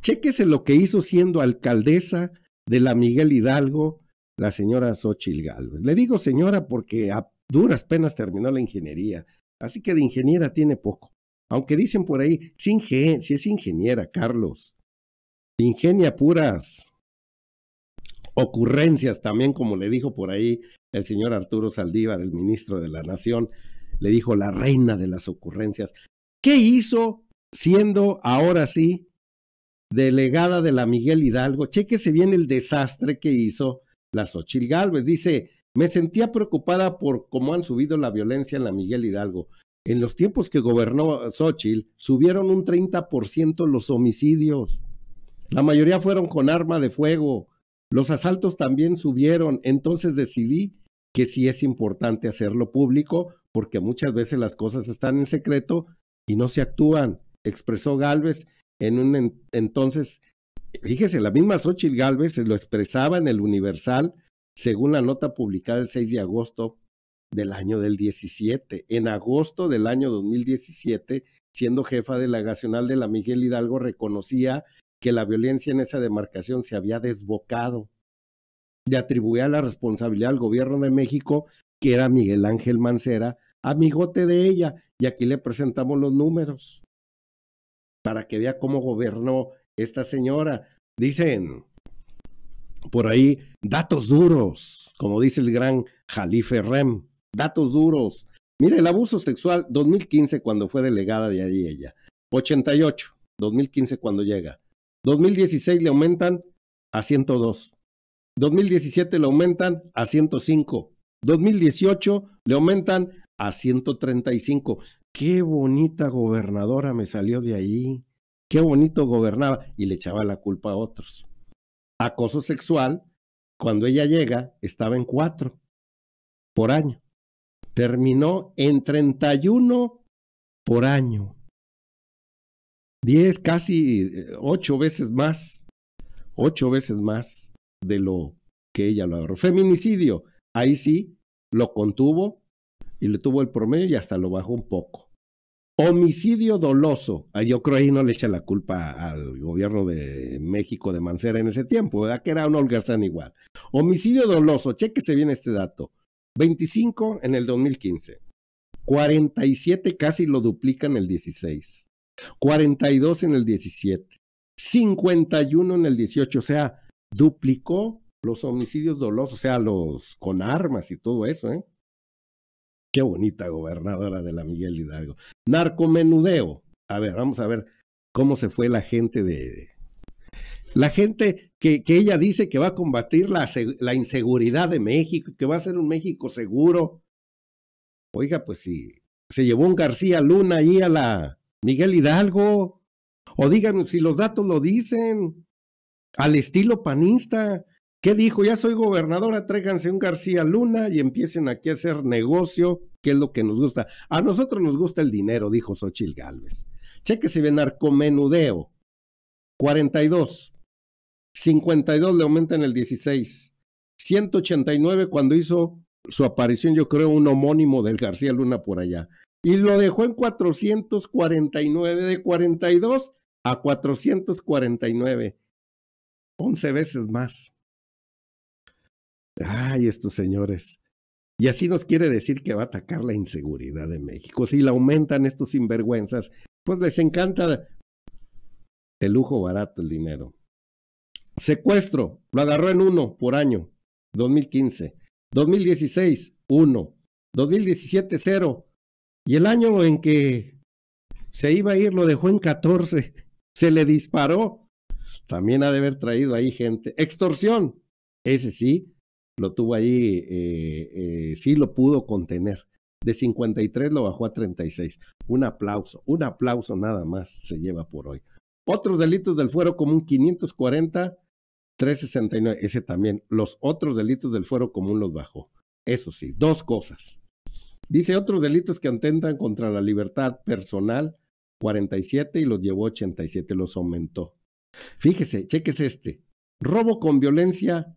Chequese lo que hizo siendo alcaldesa de la Miguel Hidalgo, la señora Xochil Le digo señora porque a duras penas terminó la ingeniería, así que de ingeniera tiene poco. Aunque dicen por ahí, si es ingeniera, Carlos, ingenia puras ocurrencias también, como le dijo por ahí el señor Arturo Saldívar, el ministro de la Nación, le dijo la reina de las ocurrencias. ¿Qué hizo siendo ahora sí delegada de la Miguel Hidalgo. se bien el desastre que hizo la Xochil Galvez Dice, me sentía preocupada por cómo han subido la violencia en la Miguel Hidalgo. En los tiempos que gobernó Sochil, subieron un 30% los homicidios. La mayoría fueron con arma de fuego. Los asaltos también subieron. Entonces decidí que sí es importante hacerlo público porque muchas veces las cosas están en secreto y no se actúan, expresó Galvez en un entonces, fíjese, la misma Xochitl Galvez se lo expresaba en el Universal, según la nota publicada el 6 de agosto del año del 17. En agosto del año 2017, siendo jefa delegacional de la Miguel Hidalgo, reconocía que la violencia en esa demarcación se había desbocado y atribuía la responsabilidad al gobierno de México, que era Miguel Ángel Mancera, amigote de ella. Y aquí le presentamos los números para que vea cómo gobernó esta señora. Dicen por ahí datos duros, como dice el gran Jalife Rem, datos duros. Mira, el abuso sexual, 2015 cuando fue delegada de allí ella, 88, 2015 cuando llega, 2016 le aumentan a 102, 2017 le aumentan a 105, 2018 le aumentan a 135 qué bonita gobernadora me salió de ahí, qué bonito gobernaba, y le echaba la culpa a otros. Acoso sexual, cuando ella llega, estaba en cuatro por año. Terminó en 31 por año. Diez, casi eh, ocho veces más, ocho veces más de lo que ella lo agarró. Feminicidio, ahí sí, lo contuvo y le tuvo el promedio y hasta lo bajó un poco. Homicidio doloso. Yo creo ahí no le echa la culpa al gobierno de México de Mancera en ese tiempo, ¿verdad? Que era un holgazán igual. Homicidio doloso, se bien este dato. 25 en el 2015. 47 casi lo duplican el 16. 42 en el 17. 51 en el 18. O sea, duplicó los homicidios dolosos, o sea, los con armas y todo eso, ¿eh? Qué bonita gobernadora de la Miguel Hidalgo. Narcomenudeo. A ver, vamos a ver cómo se fue la gente de... La gente que, ella dice que va a combatir la, inseguridad de México, que va a ser un México seguro. Oiga, pues si se llevó un García Luna ahí a la Miguel Hidalgo, o díganme si los datos lo dicen, al estilo panista, ¿Qué dijo, ya soy gobernadora, tráiganse un García Luna y empiecen aquí a hacer negocio, que es lo que nos gusta. A nosotros nos gusta el dinero, dijo Xochil Gálvez. Cheque si bien menudeo 42. 52 le aumentan el 16. 189 cuando hizo su aparición, yo creo, un homónimo del García Luna por allá. Y lo dejó en 449 de 42 a 449. 11 veces más. Ay, estos señores. Y así nos quiere decir que va a atacar la inseguridad de México. Si la aumentan estos sinvergüenzas, pues les encanta el lujo barato, el dinero. Secuestro, lo agarró en uno por año, 2015. 2016, uno. 2017, cero. Y el año en que se iba a ir lo dejó en 14. Se le disparó. También ha de haber traído ahí gente. Extorsión, ese sí, lo tuvo ahí, eh, eh, sí lo pudo contener. De 53 lo bajó a 36. Un aplauso, un aplauso nada más se lleva por hoy. Otros delitos del fuero común 540, 369. Ese también. Los otros delitos del fuero común los bajó. Eso sí, dos cosas. Dice otros delitos que atentan contra la libertad personal 47 y los llevó 87, los aumentó. Fíjese, cheques este. Robo con violencia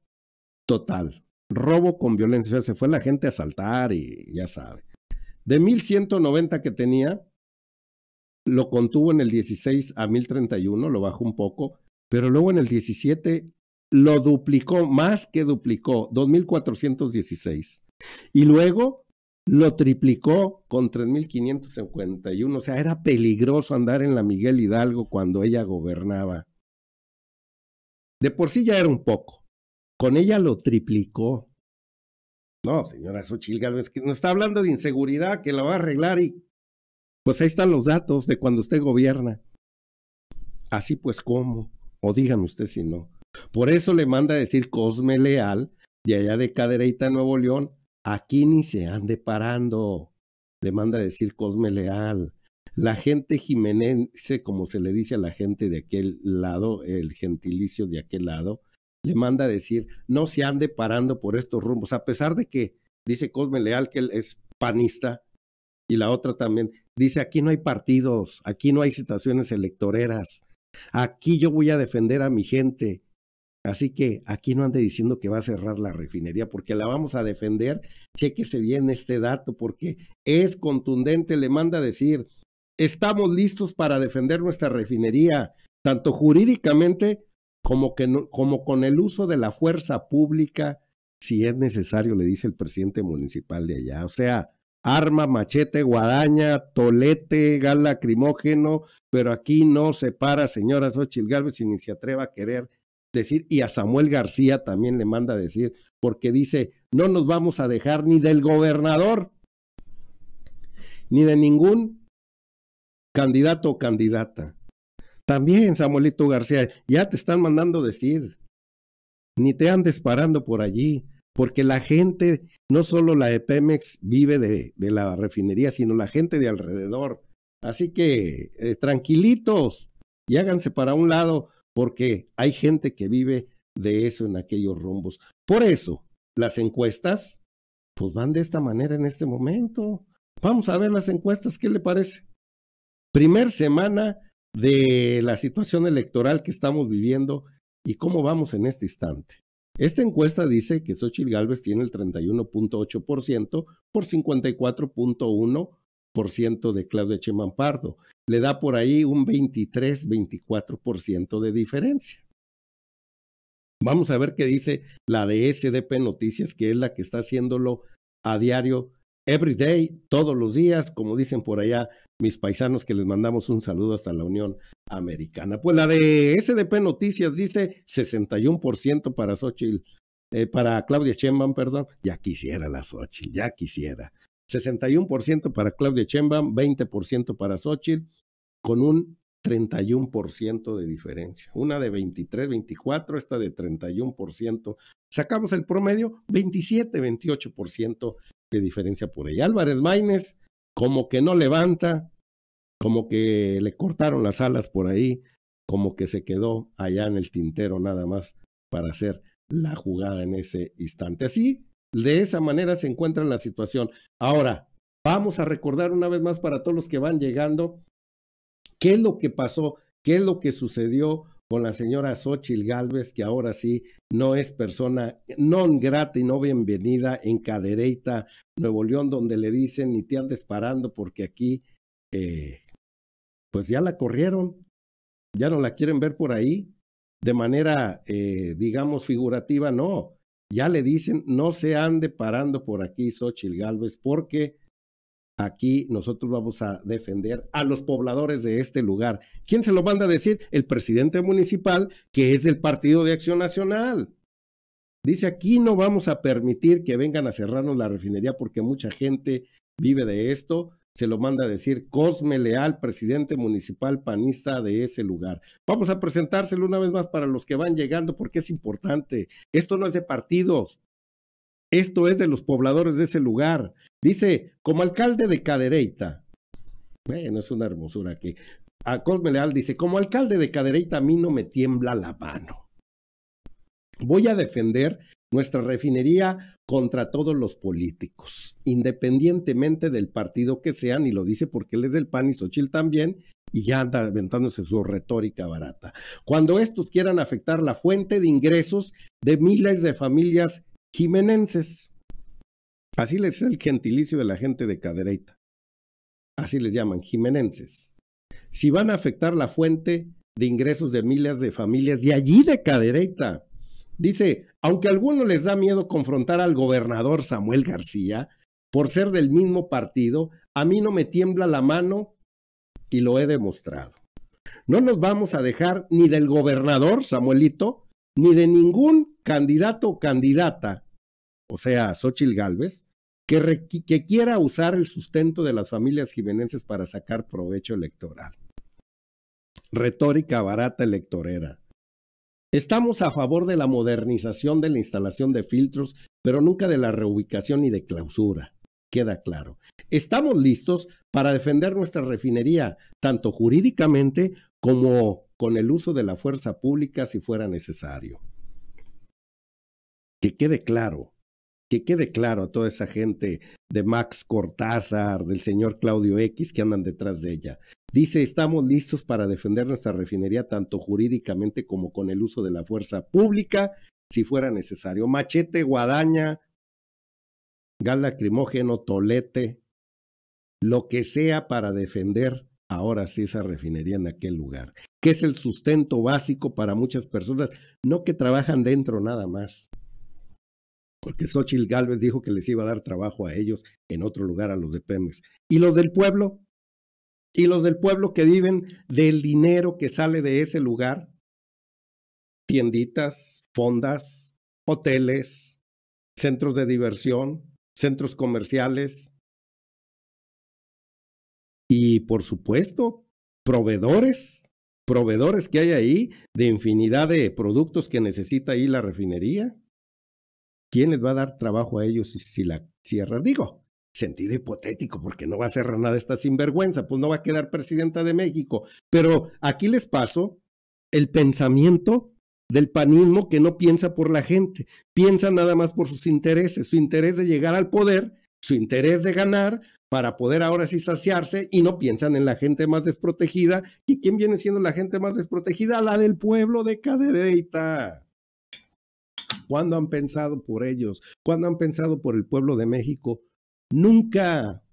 total robo con violencia. O sea, se fue la gente a asaltar y ya sabe. De 1190 que tenía, lo contuvo en el 16 a 1031, lo bajó un poco, pero luego en el 17 lo duplicó, más que duplicó, 2416. Y luego lo triplicó con 3.551. O sea, era peligroso andar en la Miguel Hidalgo cuando ella gobernaba. De por sí ya era un poco. Con ella lo triplicó. No, señora Xochitl Galvez, que no está hablando de inseguridad, que la va a arreglar y. Pues ahí están los datos de cuando usted gobierna. Así pues, ¿cómo? O dígame usted si no. Por eso le manda a decir Cosme Leal, de allá de Cadereyta, Nuevo León, aquí ni se ande parando. Le manda a decir Cosme Leal. La gente jimenense, como se le dice a la gente de aquel lado, el gentilicio de aquel lado, le manda a decir, no se ande parando por estos rumbos, a pesar de que dice Cosme Leal que él es panista y la otra también, dice, aquí no hay partidos, aquí no hay situaciones electoreras, aquí yo voy a defender a mi gente. Así que aquí no ande diciendo que va a cerrar la refinería porque la vamos a defender. Chéquese bien este dato porque es contundente, le manda a decir, estamos listos para defender nuestra refinería, tanto jurídicamente como, que no, como con el uso de la fuerza pública, si es necesario, le dice el presidente municipal de allá. O sea, arma, machete, guadaña, tolete, gala, lacrimógeno, pero aquí no se para, señora Xochitl Galvez, y ni se atreva a querer decir, y a Samuel García también le manda a decir, porque dice, no nos vamos a dejar ni del gobernador, ni de ningún candidato o candidata. También, Samuelito García, ya te están mandando decir, ni te andes parando por allí, porque la gente, no solo la EPEMEX vive de, la refinería, sino la gente de alrededor. Así que eh, tranquilitos y háganse para un lado, porque hay gente que vive de eso en aquellos rumbos. Por eso, las encuestas, pues van de esta manera en este momento. Vamos a ver las encuestas, ¿qué le parece? Primer semana de la situación electoral que estamos viviendo y cómo vamos en este instante. Esta encuesta dice que Xochitl Gálvez tiene el 31.8% por 54.1% de Claudia Chemán Le da por ahí un 23-24% de diferencia. Vamos a ver qué dice la de SDP Noticias, que es la que está haciéndolo a diario every day, todos los días, como dicen por allá mis paisanos que les mandamos un saludo hasta la Unión Americana. Pues la de SDP Noticias dice 61% para Xochitl, eh, para Claudia Chemban, perdón, ya quisiera la Xochitl, ya quisiera. 61% para Claudia Sheinbaum, 20% para Xochitl, con un 31% de diferencia. Una de 23, 24, esta de 31%. Sacamos el promedio, 27, 28% de diferencia por ahí. Álvarez Maínez, como que no levanta, como que le cortaron las alas por ahí, como que se quedó allá en el tintero nada más para hacer la jugada en ese instante. Así, de esa manera se encuentra la situación. Ahora, vamos a recordar una vez más para todos los que van llegando qué es lo que pasó, qué es lo que sucedió con la señora Xochil Gálvez, que ahora sí no es persona non grata y no bienvenida en Cadereyta, Nuevo León, donde le dicen ni te andes parando porque aquí, eh, pues ya la corrieron, ya no la quieren ver por ahí, de manera, eh, digamos, figurativa, no. Ya le dicen, no se ande parando por aquí, Xochil Gálvez, porque Aquí nosotros vamos a defender a los pobladores de este lugar. ¿Quién se lo manda a decir? El presidente municipal, que es del Partido de Acción Nacional. Dice, aquí no vamos a permitir que vengan a cerrarnos la refinería porque mucha gente vive de esto. Se lo manda a decir Cosme Leal, presidente municipal panista de ese lugar. Vamos a presentárselo una vez más para los que van llegando porque es importante. Esto no es de partidos, esto es de los pobladores de ese lugar. Dice, como alcalde de Cadereyta. Bueno, es una hermosura aquí. A Cosme Leal dice, como alcalde de Cadereyta a mí no me tiembla la mano. Voy a defender nuestra refinería contra todos los políticos, independientemente del partido que sean, y lo dice porque él es del PAN y Xochitl también, y ya anda aventándose su retórica barata. Cuando estos quieran afectar la fuente de ingresos de miles de familias jimenenses. Así les es el gentilicio de la gente de Cadereyta. Así les llaman, jimenenses. Si van a afectar la fuente de ingresos de miles de familias de allí de Cadereyta. Dice, aunque a algunos les da miedo confrontar al gobernador Samuel García por ser del mismo partido, a mí no me tiembla la mano y lo he demostrado. No nos vamos a dejar ni del gobernador Samuelito, ni de ningún candidato o candidata, o sea, Xochil Gálvez, que, quiera usar el sustento de las familias jimenenses para sacar provecho electoral. Retórica barata electorera. Estamos a favor de la modernización de la instalación de filtros, pero nunca de la reubicación ni de clausura. Queda claro. Estamos listos para defender nuestra refinería, tanto jurídicamente como con el uso de la fuerza pública si fuera necesario que quede claro, que quede claro a toda esa gente de Max Cortázar, del señor Claudio X que andan detrás de ella. Dice, estamos listos para defender nuestra refinería tanto jurídicamente como con el uso de la fuerza pública si fuera necesario. Machete, guadaña, gas lacrimógeno, tolete, lo que sea para defender ahora sí esa refinería en aquel lugar, que es el sustento básico para muchas personas, no que trabajan dentro nada más, porque Xochitl Galvez dijo que les iba a dar trabajo a ellos en otro lugar, a los de Pemes, ¿Y los del pueblo? ¿Y los del pueblo que viven del dinero que sale de ese lugar? Tienditas, fondas, hoteles, centros de diversión, centros comerciales. Y por supuesto, proveedores, proveedores que hay ahí de infinidad de productos que necesita ahí la refinería ¿Quién les va a dar trabajo a ellos si, la cierra, Digo, sentido hipotético, porque no va a cerrar nada esta sinvergüenza, pues no va a quedar presidenta de México. Pero aquí les paso el pensamiento del panismo que no piensa por la gente, piensa nada más por sus intereses, su interés de llegar al poder, su interés de ganar para poder ahora sí saciarse y no piensan en la gente más desprotegida. ¿Y quién viene siendo la gente más desprotegida? La del pueblo de cadereita. ¿Cuándo han pensado por ellos? ¿Cuándo han pensado por el pueblo de México? Nunca.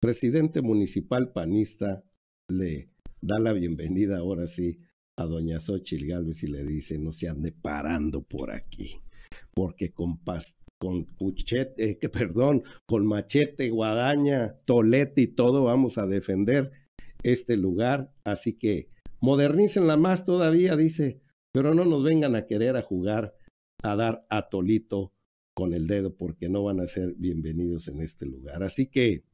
Presidente municipal panista le da la bienvenida ahora sí a doña Xochil Gálvez y le dice, no se ande parando por aquí, porque con, con eh, perdón, con machete, guadaña, tolete y todo vamos a defender este lugar, así que modernícenla más todavía, dice, pero no nos vengan a querer a jugar, a dar atolito con el dedo, porque no van a ser bienvenidos en este lugar. Así que,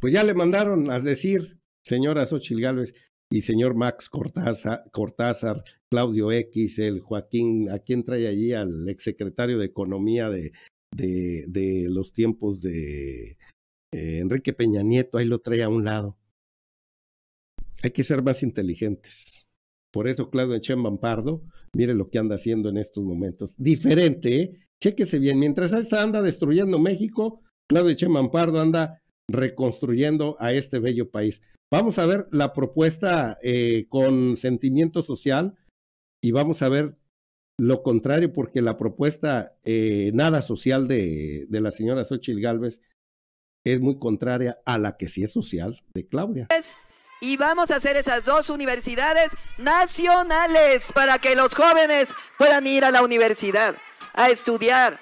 pues ya le mandaron a decir, señora Xochil Gálvez y señor Max Cortázar, Claudio X, el Joaquín, ¿a quién trae allí? Al exsecretario de Economía de, de, los tiempos de eh, Enrique Peña Nieto, ahí lo trae a un lado. Hay que ser más inteligentes. Por eso Claudia Chemban Pardo, mire lo que anda haciendo en estos momentos. Diferente, ¿eh? Chéquese bien. Mientras esta anda destruyendo México, Claudia Chemban Mampardo anda reconstruyendo a este bello país. Vamos a ver la propuesta eh, con sentimiento social y vamos a ver lo contrario, porque la propuesta eh, nada social de, la señora Xochitl Gálvez es muy contraria a la que sí es social de Claudia. Pues, y vamos a hacer esas dos universidades nacionales para que los jóvenes puedan ir a la universidad a estudiar.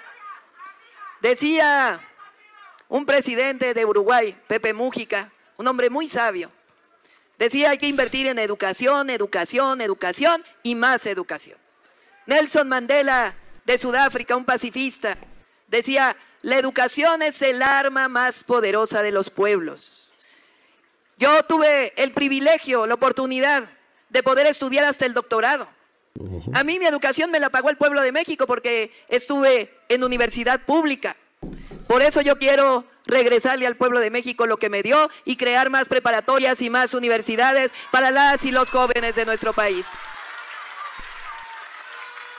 Decía un presidente de Uruguay, Pepe Mújica, un hombre muy sabio, decía hay que invertir en educación, educación, educación y más educación. Nelson Mandela de Sudáfrica, un pacifista, decía, la educación es el arma más poderosa de los pueblos. Yo tuve el privilegio, la oportunidad de poder estudiar hasta el doctorado. A mí mi educación me la pagó el pueblo de México porque estuve en universidad pública. Por eso yo quiero regresarle al pueblo de México lo que me dio y crear más preparatorias y más universidades para las y los jóvenes de nuestro país.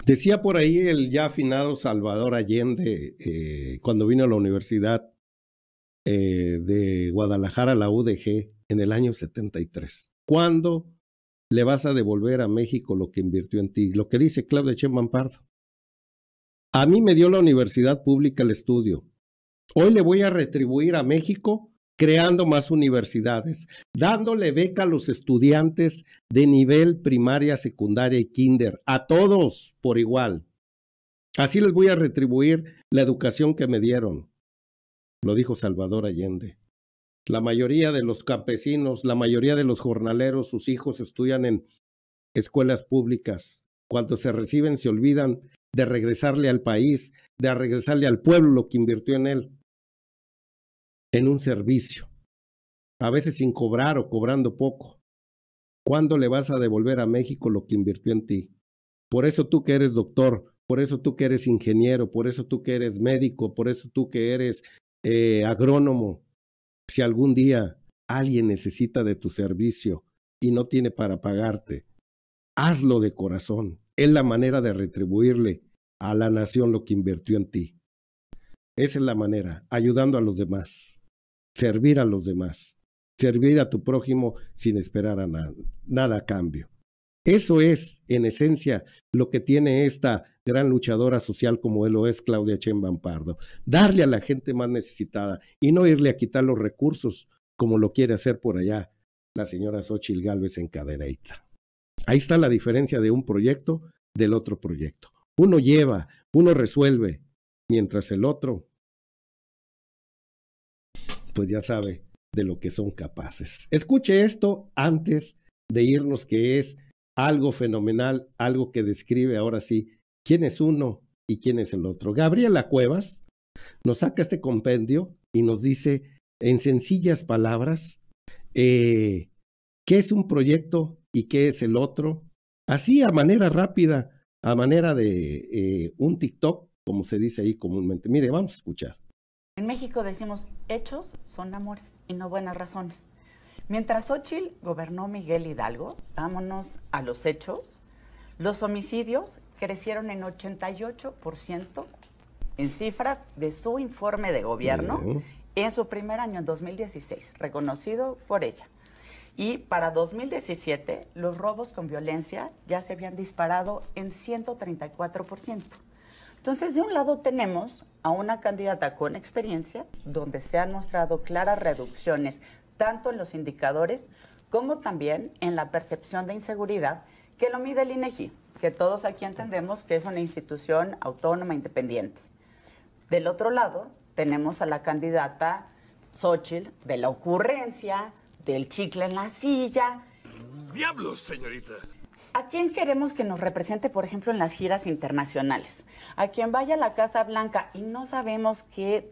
Decía por ahí el ya afinado Salvador Allende eh, cuando vino a la Universidad eh, de Guadalajara, la UDG, en el año 73. ¿Cuándo le vas a devolver a México lo que invirtió en ti? Lo que dice Claudia Sheinbaum Pardo. A mí me dio la universidad pública el estudio. Hoy le voy a retribuir a México creando más universidades, dándole beca a los estudiantes de nivel primaria, secundaria y kinder, a todos por igual. Así les voy a retribuir la educación que me dieron, lo dijo Salvador Allende. La mayoría de los campesinos, la mayoría de los jornaleros, sus hijos estudian en escuelas públicas. Cuando se reciben se olvidan de regresarle al país, de regresarle al pueblo lo que invirtió en él, en un servicio, a veces sin cobrar o cobrando poco. ¿Cuándo le vas a devolver a México lo que invirtió en ti? Por eso tú que eres doctor, por eso tú que eres ingeniero, por eso tú que eres médico, por eso tú que eres eh, agrónomo, si algún día alguien necesita de tu servicio y no tiene para pagarte, hazlo de corazón. Es la manera de retribuirle a la nación lo que invirtió en ti. Esa es la manera, ayudando a los demás, servir a los demás, servir a tu prójimo sin esperar a nada, nada a cambio. Eso es, en esencia, lo que tiene esta gran luchadora social como él lo es Claudia Chembampardo, Darle a la gente más necesitada y no irle a quitar los recursos como lo quiere hacer por allá la señora Xochil Gálvez en Cadereita. Ahí está la diferencia de un proyecto del otro proyecto. Uno lleva, uno resuelve, mientras el otro, pues ya sabe de lo que son capaces. Escuche esto antes de irnos, que es algo fenomenal, algo que describe ahora sí quién es uno y quién es el otro. Gabriela Cuevas nos saca este compendio y nos dice en sencillas palabras eh, qué es un proyecto y qué es el otro, así a manera rápida, a manera de eh, un TikTok, como se dice ahí comúnmente. Mire, vamos a escuchar. En México decimos hechos son amores y no buenas razones. Mientras Ochil gobernó Miguel Hidalgo, vámonos a los hechos, los homicidios crecieron en 88% en cifras de su informe de gobierno en su primer año, en 2016, reconocido por ella. Y para 2017, los robos con violencia ya se habían disparado en 134%. Entonces, de un lado tenemos a una candidata con experiencia, donde se han mostrado claras reducciones tanto en los indicadores como también en la percepción de inseguridad que lo mide el INEGI que todos aquí entendemos que es una institución autónoma, independiente. Del otro lado, tenemos a la candidata Xochitl de la ocurrencia, del chicle en la silla. ¡Diablos, señorita! ¿A quién queremos que nos represente, por ejemplo, en las giras internacionales? A quien vaya a la Casa Blanca y no sabemos qué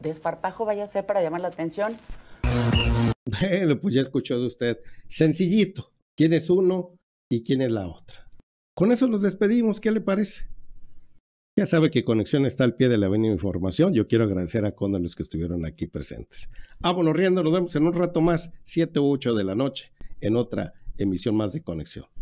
desparpajo vaya a ser para llamar la atención. Bueno, pues ya escuchó de usted. Sencillito. ¿Quién es uno y quién es la otra? Con eso nos despedimos, ¿qué le parece? Ya sabe que Conexión está al pie de la avenida Información. Yo quiero agradecer a todos los que estuvieron aquí presentes. Ah, riendo, nos vemos en un rato más, 7 u 8 de la noche, en otra emisión más de Conexión.